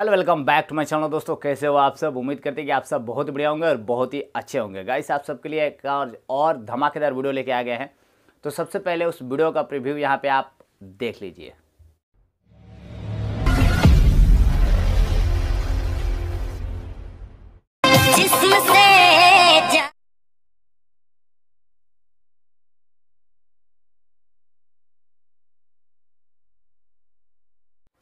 hello welcome back to my channel दोस्तों कैसे हो आप सब उम्मीद करते हैं कि आप सब बहुत बढ़िया होंगे और बहुत ही अच्छे होंगे गाइस आप सबके लिए एक और, धमाकेदार वीडियो लेके आ गए हैं तो सबसे पहले उस वीडियो का प्रीव्यू यहाँ पे आप देख लीजिए से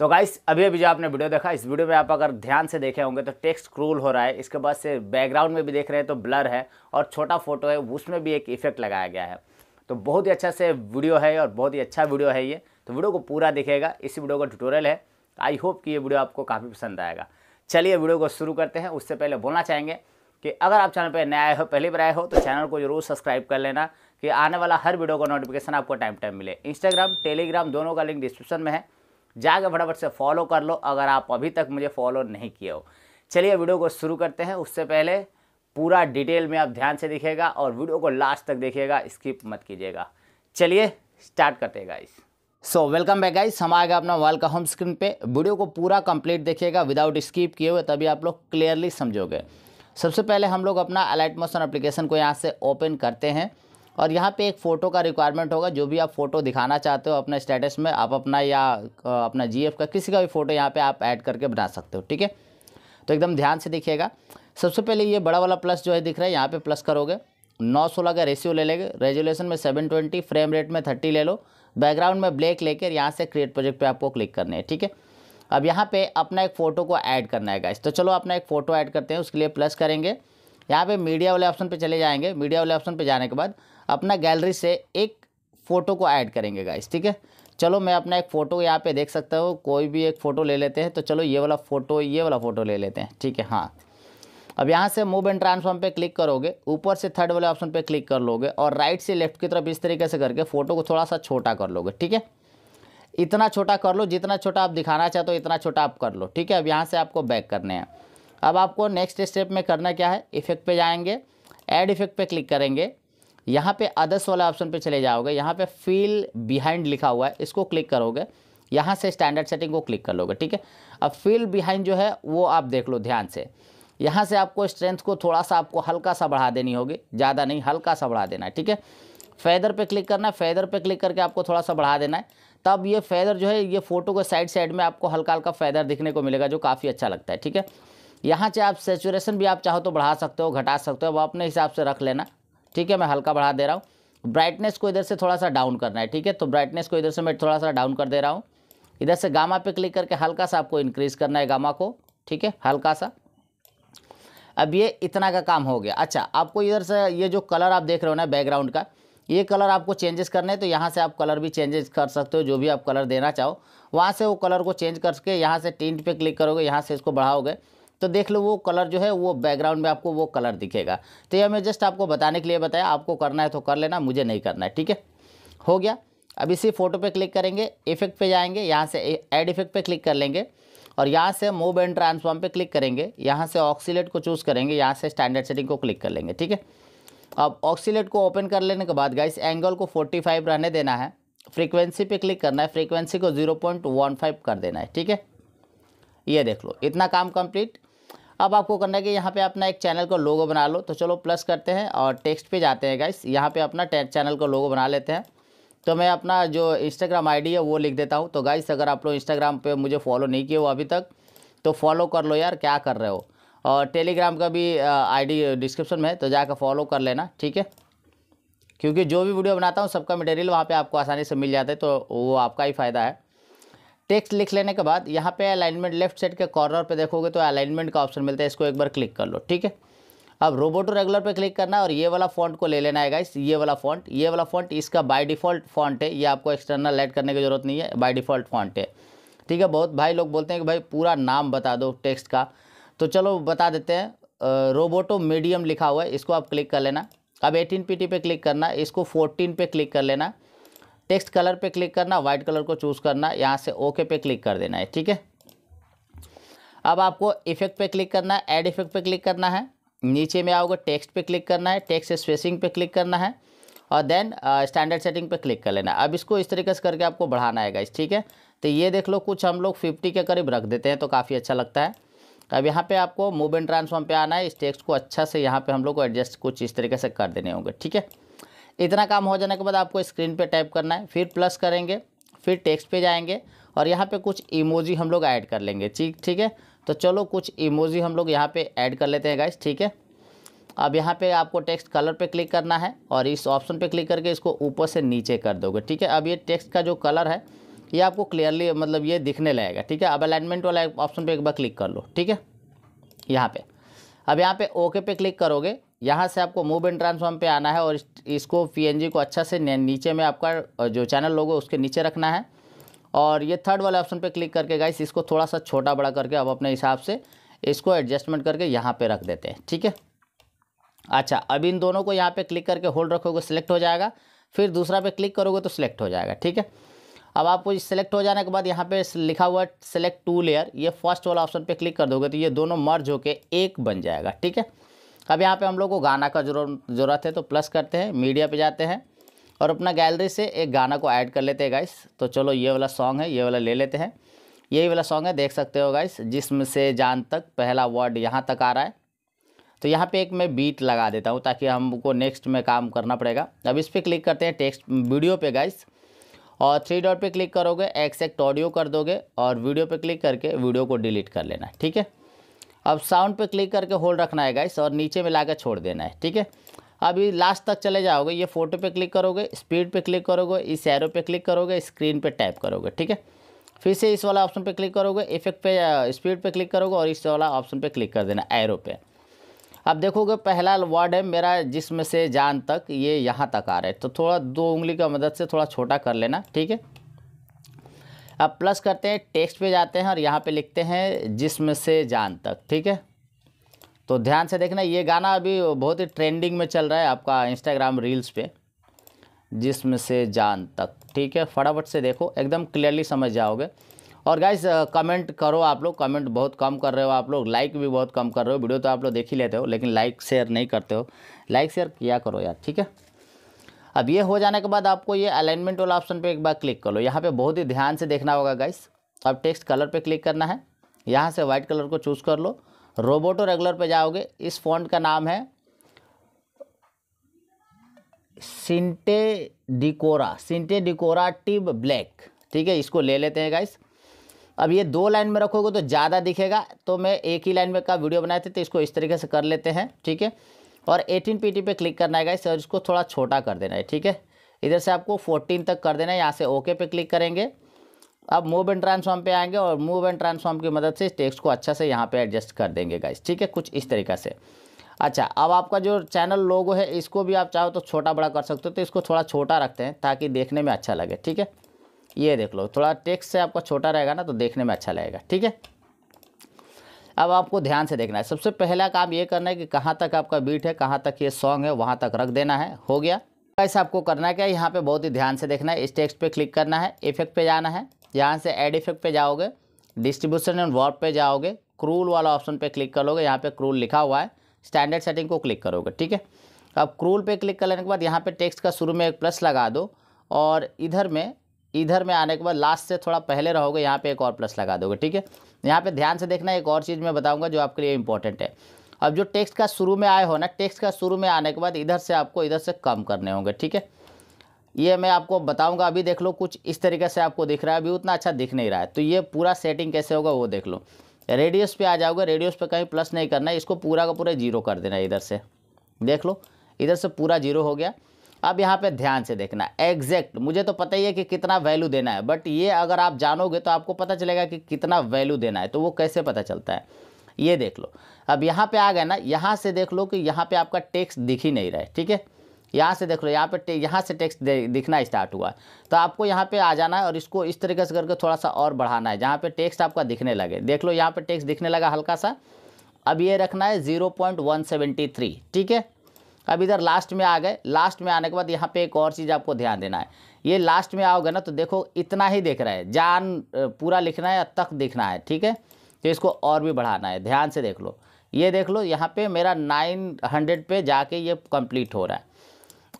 तो गाइस अभी अभी जो आपने वीडियो देखा इस वीडियो में आप अगर ध्यान से देखे होंगे तो टेक्स्ट क्रूल हो रहा है इसके बाद से बैकग्राउंड में भी देख रहे हैं तो ब्लर है और छोटा फोटो है उसमें भी एक इफेक्ट लगाया गया है तो बहुत ही अच्छा से वीडियो है और बहुत ही अच्छा वीडियो है ये तो वीडियो को पूरा दिखेगा इस वीडियो का ट्यूटोरियल है आई होप कि ये वीडियो आपको काफ़ी पसंद आएगा चलिए वीडियो को शुरू करते हैं उससे पहले बोलना चाहेंगे कि अगर आप चैनल पर नए आए हो पहली बार आए हो तो चैनल को जरूर सब्सक्राइब कर लेना कि आने वाला हर वीडियो का नोटिफिकेशन आपको टाइम टाइम मिले इंस्टाग्राम टेलीग्राम दोनों का लिंक डिस्क्रिप्शन में है जाके फटाफट से फॉलो कर लो अगर आप अभी तक मुझे फॉलो नहीं किए हो चलिए वीडियो को शुरू करते हैं उससे पहले पूरा डिटेल में आप ध्यान से दिखेगा और वीडियो को लास्ट तक देखिएगा स्किप मत कीजिएगा चलिए स्टार्ट करते हैं guys so welcome back guys हम आ गए अपना मोबाइल का होम स्क्रीन पे वीडियो को पूरा कंप्लीट देखिएगा विदाउट स्किप किए हुए तभी आप लोग क्लियरली समझोगे सबसे पहले हम लोग अपना अलाइट मोशन अप्लीकेशन को यहाँ से ओपन करते हैं और यहाँ पे एक फ़ोटो का रिक्वायरमेंट होगा जो भी आप फ़ोटो दिखाना चाहते हो अपने स्टेटस में आप अपना या अपना जीएफ का किसी का भी फ़ोटो यहाँ पे आप ऐड करके बना सकते हो ठीक है तो एकदम ध्यान से देखिएगा सबसे पहले ये बड़ा वाला प्लस जो है दिख रहा है यहाँ पर प्लस करोगे नौ सोलह का रेशियो ले लेंगे रेजुलेशन में सेवन ट्वेंटी फ्रेम रेट में थर्टी ले लो बैकग्राउंड में ब्लैक लेकर यहाँ से क्रिएट प्रोजेक्ट पे आपको क्लिक करना है ठीक है अब यहाँ पे अपना एक फ़ोटो को ऐड करना है गाइस तो चलो अपना एक फ़ोटो ऐड करते हैं उसके लिए प्लस करेंगे यहाँ पे मीडिया वाले ऑप्शन पे चले जाएंगे मीडिया वाले ऑप्शन पे जाने के बाद अपना गैलरी से एक फ़ोटो को ऐड करेंगे गाइस ठीक है चलो मैं अपना एक फ़ोटो यहाँ पे देख सकता हूँ कोई भी एक फ़ोटो ले लेते हैं तो चलो ये वाला फ़ोटो ये वाला फ़ोटो ले लेते हैं ठीक है हाँ अब यहाँ से मूव एंड ट्रांसफॉर्म पे क्लिक करोगे ऊपर से थर्ड वाले ऑप्शन पे क्लिक कर लोगे और राइट से लेफ्ट की तरफ इस तरीके से करके फ़ोटो को थोड़ा सा छोटा कर लोगे ठीक है इतना छोटा कर लो जितना छोटा आप दिखाना चाहते हो इतना छोटा आप कर लो ठीक है अब यहाँ से आपको बैक करने हैं अब आपको नेक्स्ट स्टेप में करना क्या है इफेक्ट पर जाएंगे ऐड इफेक्ट पर क्लिक करेंगे यहाँ पे अदर्स वाला ऑप्शन पे चले जाओगे यहाँ पे फील बिहाइंड लिखा हुआ है इसको क्लिक करोगे यहाँ से स्टैंडर्ड सेटिंग को क्लिक कर लोगे ठीक है अब फील बिहाइंड जो है वो आप देख लो ध्यान से यहाँ से आपको स्ट्रेंथ को थोड़ा सा आपको हल्का सा बढ़ा देनी होगी ज़्यादा नहीं हल्का सा बढ़ा देना है ठीक है फैदर पर क्लिक करना है फैदर पर क्लिक करके आपको थोड़ा सा बढ़ा देना है तब ये फैदर जो है ये फ़ोटो को साइड साइड में आपको हल्का हल्का फैदर दिखने को मिलेगा जो काफ़ी अच्छा लगता है ठीक है यहाँ से आप सेचुरेशन भी आप चाहो तो बढ़ा सकते हो घटा सकते हो अब अपने हिसाब से रख लेना ठीक है मैं हल्का बढ़ा दे रहा हूँ ब्राइटनेस को इधर से थोड़ा सा डाउन करना है ठीक है तो ब्राइटनेस को इधर से मैं थोड़ा सा डाउन कर दे रहा हूँ इधर से गामा पे क्लिक करके हल्का सा आपको इंक्रीज़ करना है गामा को ठीक है हल्का सा अब ये इतना का काम हो गया अच्छा आपको इधर से ये जो कलर आप देख रहे हो ना बैकग्राउंड का ये कलर आपको चेंजेस करने हैं तो यहाँ से आप कलर भी चेंजेस कर सकते हो जो भी आप कलर देना चाहो वहाँ से वो कलर को चेंज करके यहाँ से टिंट पे क्लिक करोगे यहाँ से इसको बढ़ाओगे तो देख लो वो कलर जो है वो बैकग्राउंड में आपको वो कलर दिखेगा तो यह मैं जस्ट आपको बताने के लिए बताया आपको करना है तो कर लेना मुझे नहीं करना है ठीक है हो गया अब इसी फ़ोटो पे क्लिक करेंगे इफेक्ट पे जाएंगे यहाँ से एड इफेक्ट पे क्लिक कर लेंगे और यहाँ से मूव एंड ट्रांसफॉर्म पे क्लिक करेंगे यहाँ से ऑक्सीलेट को चूज़ करेंगे यहाँ से स्टैंडर्ड सेटिंग को क्लिक कर लेंगे ठीक है अब ऑक्सीलेट को ओपन कर लेने के बाद गाइस एंगल को 45 रहने देना है फ्रीक्वेंसी पे क्लिक करना है फ्रीक्वेंसी को जीरो कर देना है ठीक है ये देख लो इतना काम कम्प्लीट अब आपको करना है कि यहाँ पे अपना एक चैनल का लोगो बना लो तो चलो प्लस करते हैं और टेक्स्ट पे जाते हैं गाइस यहाँ पे अपना चैनल का लोगो बना लेते हैं तो मैं अपना जो इंस्टाग्राम आईडी है वो लिख देता हूँ तो गाइस अगर आप लोग इंस्टाग्राम पे मुझे फॉलो नहीं किए हो अभी तक तो फॉलो कर लो यार क्या कर रहे हो और टेलीग्राम का भी आई डिस्क्रिप्शन में है तो जाकर फॉलो कर लेना ठीक है क्योंकि जो भी वीडियो बनाता हूँ सबका मटेरियल वहाँ पर आपको आसानी से मिल जाता है तो वो आपका ही फ़ायदा है टेक्स्ट लिख लेने के बाद यहाँ पे अलाइनमेंट लेफ्ट साइड के कॉर्नर पे देखोगे तो अलाइनमेंट का ऑप्शन मिलता है इसको एक बार क्लिक कर लो ठीक है अब रोबोटो रेगुलर पे क्लिक करना है और ये वाला फॉन्ट को ले लेना है गाइस ये वाला फॉन्ट ये वाला फॉन्ट इसका बाय डिफ़ॉल्ट फॉन्ट है ये आपको एक्सटर्नल एड करने की जरूरत नहीं है बाई डिफ़ॉल्ट फॉन्ट है ठीक है बहुत भाई लोग बोलते हैं कि भाई पूरा नाम बता दो टेक्स्ट का तो चलो बता देते हैं रोबोटो मीडियम लिखा हुआ है इसको आप क्लिक कर लेना अब एटीन पी पे क्लिक करना इसको फोर्टीन पे क्लिक कर लेना टेक्स्ट कलर पे क्लिक करना व्हाइट कलर को चूज़ करना यहाँ से ओके पे क्लिक कर देना है ठीक है अब आपको इफेक्ट पे क्लिक करना है एड इफेक्ट पे क्लिक करना है नीचे में आओगे टेक्स्ट पे क्लिक करना है टेक्स्ट स्पेसिंग पे क्लिक करना है और देन स्टैंडर्ड सेटिंग पे क्लिक कर लेना अब इसको इस तरीके से करके आपको बढ़ाना है इस ठीक है तो ये देख लो कुछ हम लोग फिफ्टी के करीब रख देते हैं तो काफ़ी अच्छा लगता है अब यहाँ पे आपको मूव एंड ट्रांसफॉर्म पे आना है इस टेक्स्ट को अच्छा से यहाँ पे हम लोग को एडजस्ट कुछ इस तरीके से कर देने होंगे ठीक है इतना काम हो जाने के बाद आपको स्क्रीन पे टाइप करना है फिर प्लस करेंगे फिर टेक्स्ट पे जाएंगे और यहाँ पे कुछ इमोजी हम लोग ऐड कर लेंगे ठीक ठीक है तो चलो कुछ इमोजी हम लोग यहाँ पे ऐड कर लेते हैं गाइस ठीक है अब यहाँ पे आपको टेक्स्ट कलर पे क्लिक करना है और इस ऑप्शन पे क्लिक करके इसको ऊपर से नीचे कर दोगे ठीक है अब ये टेक्स्ट का जो कलर है ये आपको क्लियरली मतलब ये दिखने लगेगा ठीक है अब अलाइनमेंट वाला ऑप्शन पर एक बार क्लिक कर लो ठीक है यहाँ पे अब यहाँ पे ओके पे क्लिक करोगे यहाँ से आपको मूव एंड ट्रांसफॉर्म पे आना है और इसको पी को अच्छा से नीचे में आपका जो चैनल लोगो उसके नीचे रखना है और ये थर्ड वाले ऑप्शन पे क्लिक करके गाइस इसको थोड़ा सा छोटा बड़ा करके अब अपने हिसाब से इसको एडजस्टमेंट करके यहाँ पे रख देते हैं ठीक है अच्छा अब इन दोनों को यहाँ पर क्लिक करके होल्ड रखोगे सेलेक्ट हो जाएगा फिर दूसरा पे क्लिक करोगे तो सिलेक्ट हो जाएगा ठीक है अब आपको सिलेक्ट हो जाने के बाद यहाँ पर लिखा हुआ सिलेक्ट टू लेयर ये फर्स्ट वाला ऑप्शन पर क्लिक कर दोगे तो ये दोनों मर्ज होकर एक बन जाएगा ठीक है अब यहाँ पे हम लोग को गाना का ज़रूरत है तो प्लस करते हैं मीडिया पे जाते हैं और अपना गैलरी से एक गाना को ऐड कर लेते हैं गाइस तो चलो ये वाला सॉन्ग है ये वाला ले लेते हैं यही वाला सॉन्ग है देख सकते हो गाइस जिसम से जान तक पहला वर्ड यहाँ तक आ रहा है तो यहाँ पे एक मैं बीट लगा देता हूँ ताकि हमको नेक्स्ट में काम करना पड़ेगा अब इस पर क्लिक करते हैं टेक्स्ट वीडियो पे गाइस और थ्री डॉट पे क्लिक करोगे एक्सेक्ट ऑडियो कर दोगे और वीडियो पे क्लिक करके वीडियो को डिलीट कर लेना ठीक है अब साउंड पे क्लिक करके होल्ड रखना है गाइस और नीचे में ला कर छोड़ देना है ठीक है अभी लास्ट तक चले जाओगे ये फोटो पे क्लिक करोगे स्पीड पे क्लिक करोगे इस एरो पे क्लिक करोगे स्क्रीन पे टैप करोगे ठीक है फिर से इस वाला ऑप्शन पे क्लिक करोगे इफेक्ट पे स्पीड uh, पे क्लिक करोगे और इस वाला ऑप्शन पे क्लिक कर देना एरो पे अब देखोगे पहला वर्ड है मेरा जिसम से जान तक ये यहाँ तक आ रहा है तो थोड़ा दो उंगली का मदद से थोड़ा छोटा कर लेना ठीक है अब प्लस करते हैं टेक्स्ट पे जाते हैं और यहाँ पे लिखते हैं जिसम से जान तक ठीक है तो ध्यान से देखना ये गाना अभी बहुत ही ट्रेंडिंग में चल रहा है आपका इंस्टाग्राम रील्स पे जिसम से जान तक ठीक है फटाफट से देखो एकदम क्लियरली समझ जाओगे और गाइस कमेंट करो आप लोग कमेंट बहुत कम कर रहे हो आप लोग लाइक भी बहुत कम कर रहे हो वीडियो तो आप लोग देख ही लेते हो लेकिन लाइक शेयर नहीं करते हो लाइक शेयर किया करो यार ठीक है अब ये हो जाने के बाद आपको ये अलाइनमेंट वाला ऑप्शन पे एक बार क्लिक कर लो यहाँ पे बहुत ही ध्यान से देखना होगा गाइस अब टेक्स्ट कलर पे क्लिक करना है यहाँ से वाइट कलर को चूज़ कर लो रोबोटो रेगुलर पे जाओगे इस फॉन्ट का नाम है सिंटे डिकोरा सिंटे डिकोरा टिब ब्लैक ठीक है इसको ले लेते हैं गाइस अब ये दो लाइन में रखोगे तो ज़्यादा दिखेगा तो मैं एक ही लाइन में का वीडियो बनाए थे तो इसको इस तरीके से कर लेते हैं ठीक है और 18 पीटी पे क्लिक करना है गाइस और इसको थोड़ा छोटा कर देना है ठीक है इधर से आपको 14 तक कर देना है यहाँ से ओके पे क्लिक करेंगे अब मूव एंड ट्रांसफॉर्म पे आएंगे और मूव एंड ट्रांसफॉर्म की मदद से टेक्स को अच्छा से यहाँ पे एडजस्ट कर देंगे गाइस ठीक है कुछ इस तरीका से अच्छा अब आपका जो चैनल लोगो है इसको भी आप चाहो तो छोटा बड़ा कर सकते हो तो इसको थोड़ा छोटा रखते हैं ताकि देखने में अच्छा लगे ठीक है ये देख लो थोड़ा टेक्स से आपका छोटा रहेगा ना तो देखने में अच्छा लगेगा ठीक है अब आपको ध्यान से देखना है सबसे पहला काम ये करना है कि कहाँ तक आपका बीट है कहाँ तक ये सॉन्ग है वहाँ तक रख देना है हो गया ऐसा आपको करना है क्या यहाँ पर बहुत ही ध्यान से देखना है इस टेक्स पर क्लिक करना है इफेक्ट पर जाना है यहाँ से एड इफेक्ट पर जाओगे डिस्ट्रीब्यूशन एंड वर्ड पर जाओगे क्रूल वाला ऑप्शन पर क्लिक करोगे यहाँ पर क्रूल लिखा हुआ है स्टैंडर्ड सेटिंग को क्लिक करोगे ठीक है अब क्रूल पे क्लिक कर लेने के बाद यहाँ पे टेक्स्ट का शुरू में एक प्लस लगा दो और इधर में इधर में आने के बाद लास्ट से थोड़ा पहले रहोगे यहाँ पे एक और प्लस लगा दोगे ठीक है यहाँ पे ध्यान से देखना एक और चीज़ मैं बताऊँगा जो आपके लिए इंपॉर्टेंट है अब जो टेक्स्ट का शुरू में आए हो ना टेक्स्ट का शुरू में आने के बाद इधर से आपको इधर से कम करने होंगे ठीक है ये मैं आपको बताऊंगा अभी देख लो कुछ इस तरीके से आपको दिख रहा है अभी उतना अच्छा दिख नहीं रहा है तो ये पूरा सेटिंग कैसे होगा वो देख लो रेडियस पे आ जाओगे रेडियस पे कहीं प्लस नहीं करना है इसको पूरा का पूरा जीरो कर देना है इधर से देख लो इधर से पूरा जीरो हो गया अब यहाँ पे ध्यान से देखना एग्जैक्ट मुझे तो पता ही है कि कितना वैल्यू देना है बट ये अगर आप जानोगे तो आपको पता चलेगा कि कितना वैल्यू देना है तो वो कैसे पता चलता है ये देख लो अब यहाँ पे आ गए ना यहाँ से देख लो कि यहाँ पे आपका टेक्स्ट दिख ही नहीं रहा है ठीक है यहाँ से देख लो यहाँ पे यहाँ से टेक्स्ट दिखना स्टार्ट हुआ तो आपको यहाँ पे आ जाना है और इसको इस तरीके से करके थोड़ा सा और बढ़ाना है जहाँ पे टेक्स्ट आपका दिखने लगे देख लो यहाँ पे टेक्स्ट दिखने लगा हल्का सा अब ये रखना है zero point one seventy three ठीक है अब इधर लास्ट में आ गए लास्ट में आने के बाद यहाँ पे एक और चीज़ आपको ध्यान देना है ये लास्ट में आओगे ना तो देखो इतना ही देख रहा है जान पूरा लिखना है तक दिखना है ठीक है तो इसको और भी बढ़ाना है ध्यान से देख लो ये देख लो यहाँ पे मेरा नाइन हंड्रेड पे जाके ये कंप्लीट हो रहा है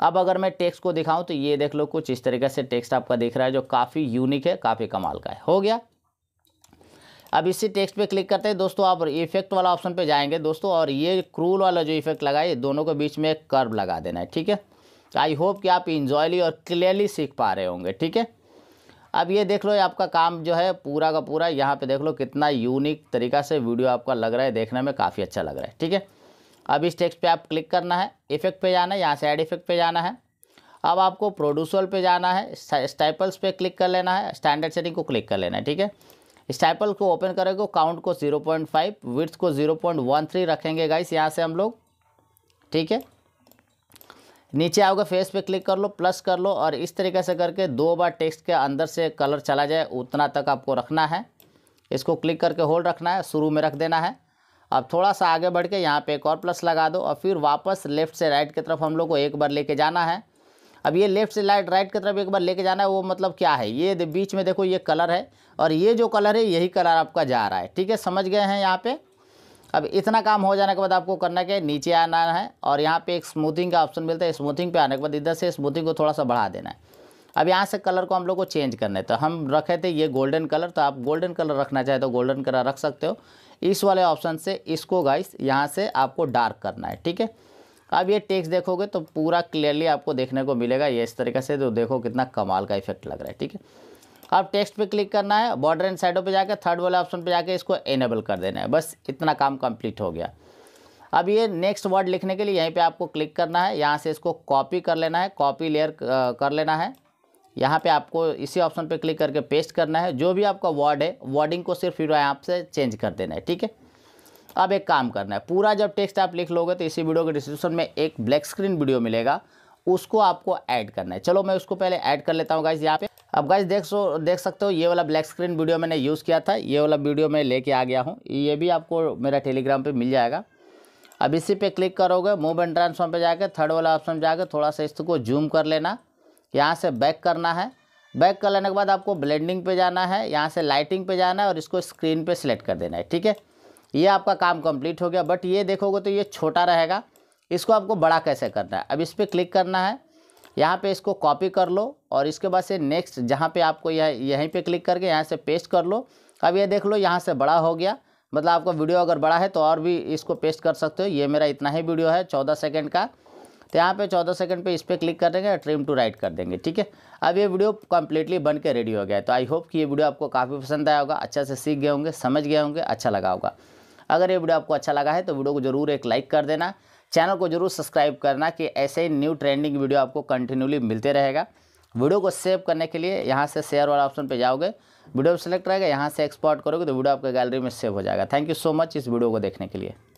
अब अगर मैं टेक्स्ट को दिखाऊँ तो ये देख लो कुछ इस तरीके से टेक्स्ट आपका दिख रहा है जो काफ़ी यूनिक है काफ़ी कमाल का है हो गया अब इसी टेक्स्ट पे क्लिक करते हैं दोस्तों आप इफेक्ट वाला ऑप्शन पे जाएंगे दोस्तों और ये क्रूल वाला जो इफेक्ट लगा है दोनों के बीच में एक कर्व लगा देना है ठीक है आई होप कि आप इंजॉयली और क्लियरली सीख पा रहे होंगे ठीक है अब ये देख लो आपका काम जो है पूरा का पूरा यहाँ पे देख लो कितना यूनिक तरीका से वीडियो आपका लग रहा है देखने में काफ़ी अच्छा लग रहा है ठीक है अब इस टेक्स्ट पे आप क्लिक करना है इफेक्ट पर जाना है यहाँ से एड इफेक्ट पे जाना है अब आपको प्रोड्यूसर पे जाना है स्टाइपल्स पे क्लिक कर लेना है स्टैंडर्ड सेटिंग को क्लिक कर लेना है ठीक है स्टाइपल को ओपन करेंगे काउंट को 0.5 पॉइंट विथ्स को 0.13 रखेंगे गाइस यहाँ से हम लोग ठीक है नीचे आओगे फेस पे क्लिक कर लो प्लस कर लो और इस तरीके से करके दो बार टेक्स्ट के अंदर से कलर चला जाए उतना तक आपको रखना है इसको क्लिक करके होल्ड रखना है शुरू में रख देना है अब थोड़ा सा आगे बढ़ के यहाँ पे एक और प्लस लगा दो और फिर वापस लेफ़्ट से राइट की तरफ हम लोग को एक बार लेके जाना है अब ये लेफ्ट से लाइट राइट की तरफ एक बार लेके जाना है वो मतलब क्या है ये बीच में देखो ये कलर है और ये जो कलर है यही कलर आपका जा रहा है ठीक है समझ गए हैं यहाँ पे अब इतना काम हो जाने के बाद आपको करना क्या है नीचे आना है और यहाँ पे एक स्मूथिंग का ऑप्शन मिलता है स्मूथिंग पे आने के बाद इधर से स्मूथिंग को थोड़ा सा बढ़ा देना है अब यहाँ से कलर को हम लोग को चेंज करना है तो हम रखे थे ये गोल्डन कलर तो आप गोल्डन कलर रखना चाहे तो गोल्डन कलर रख सकते हो इस वाले ऑप्शन से इसको गाइस यहाँ से आपको डार्क करना है ठीक है अब ये टेक्स्ट देखोगे तो पूरा क्लियरली आपको देखने को मिलेगा ये इस तरीके से तो देखो कितना कमाल का इफेक्ट लग रहा है ठीक है अब टेक्स्ट पे क्लिक करना है बॉर्डर एंड साइडों पे जाकर थर्ड वाले ऑप्शन पे जाके इसको एनेबल कर देना है बस इतना काम कंप्लीट हो गया अब ये नेक्स्ट वर्ड लिखने के लिए यहीं पे आपको क्लिक करना है यहाँ से इसको कॉपी कर लेना है कॉपी लेयर कर लेना है यहाँ पे आपको इसी ऑप्शन पे क्लिक करके पेस्ट करना है जो भी आपका वर्ड है वर्डिंग को सिर्फ यहाँ से चेंज कर देना है ठीक है अब एक काम करना है पूरा जब टेक्स्ट आप लिख लोगे तो इसी वीडियो के डिस्क्रिप्शन में एक ब्लैक स्क्रीन वीडियो मिलेगा उसको आपको ऐड करना है चलो मैं उसको पहले ऐड कर लेता हूँ गाइज यहाँ पे अब गाइज देख सो देख सकते हो ये वाला ब्लैक स्क्रीन वीडियो मैंने यूज़ किया था ये वाला वीडियो मैं लेके आ गया हूँ ये भी आपको मेरा टेलीग्राम पे मिल जाएगा अब इसी पे क्लिक करोगे मूव एंड ट्रांसफॉर्म पे जाकर थर्ड वाला ऑप्शन जाकर थोड़ा सा इसको जूम कर लेना यहाँ से बैक करना है बैक कर लेने के बाद आपको ब्लेंडिंग पे जाना है यहाँ से लाइटिंग पे जाना है और इसको स्क्रीन पर सिलेक्ट कर देना है ठीक है ये आपका काम कंप्लीट हो गया बट ये देखोगे तो ये छोटा रहेगा इसको आपको बड़ा कैसे करना है अब इस पर क्लिक करना है यहाँ पे इसको कॉपी कर लो और इसके बाद से नेक्स्ट जहाँ पे आपको यह यहीं पे क्लिक करके यहाँ से पेस्ट कर लो अब ये देख लो यहाँ से बड़ा हो गया मतलब आपका वीडियो अगर बड़ा है तो और भी इसको पेस्ट कर सकते हो ये मेरा इतना ही वीडियो है चौदह सेकेंड का तो यहाँ पे चौदह सेकंड पे इस पर क्लिक कर देंगे और ट्रिम टू राइट कर देंगे ठीक है अब ये वीडियो कम्प्लीटली बन के रेडी हो गया है तो आई होप कि ये वीडियो आपको काफ़ी पसंद आया होगा अच्छा से सीख गए होंगे समझ गए होंगे अच्छा लगा होगा अगर ये वीडियो आपको अच्छा लगा है तो वीडियो को जरूर एक लाइक कर देना चैनल को जरूर सब्सक्राइब करना कि ऐसे ही न्यू ट्रेंडिंग वीडियो आपको कंटिन्यूली मिलते रहेगा वीडियो को सेव करने के लिए यहाँ से शेयर वाला ऑप्शन पर जाओगे वीडियो सेलेक्ट रहेगा यहाँ से एक्सपोर्ट करोगे तो वीडियो आपके गैलरी में सेव हो जाएगा थैंक यू सो मच इस वीडियो को देखने के लिए